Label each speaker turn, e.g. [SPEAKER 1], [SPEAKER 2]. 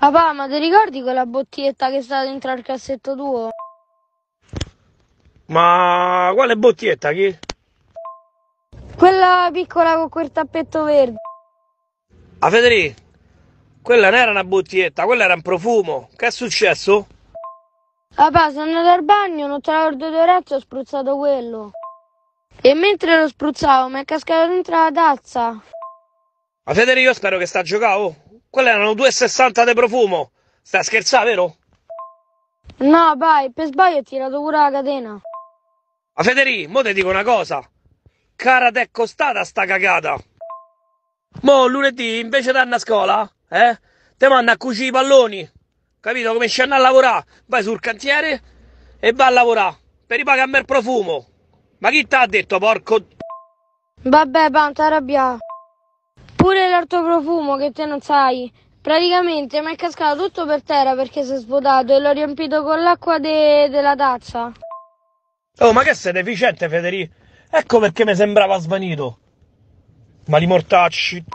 [SPEAKER 1] Papà, ma ti ricordi quella bottiglietta che sta dentro al cassetto tuo?
[SPEAKER 2] Ma quale bottiglietta chi?
[SPEAKER 1] Quella piccola con quel tappetto verde.
[SPEAKER 2] Ah Federico, quella non era una bottiglietta, quella era un profumo. Che è successo?
[SPEAKER 1] Papà, sono andato al bagno, non trovo il due orecchie, ho spruzzato quello. E mentre lo spruzzavo mi è cascato dentro la tazza. Ma
[SPEAKER 2] ah, Federico, io spero che sta a giocare, oh. Quelle erano 2,60 di profumo. Stai a scherzare, vero?
[SPEAKER 1] No, vai, per sbaglio ho tirato pure la
[SPEAKER 2] catena. A Federì, mo ti dico una cosa. Cara te è costata sta cagata. Mo lunedì, invece di andare a scuola, eh? Te manda a cucire i palloni. Capito? Come scendi a lavorare? Vai sul cantiere e va a lavorare. Per ripagare un bel profumo. Ma chi t'ha detto, porco...
[SPEAKER 1] Vabbè, panta arrabbiato. Pure l'ortoprofumo che te non sai. Praticamente mi è cascato tutto per terra perché si è svuotato e l'ho riempito con l'acqua de- della tazza.
[SPEAKER 2] Oh, ma che sei deficiente, Federico? Ecco perché mi sembrava svanito. Ma li mortacci.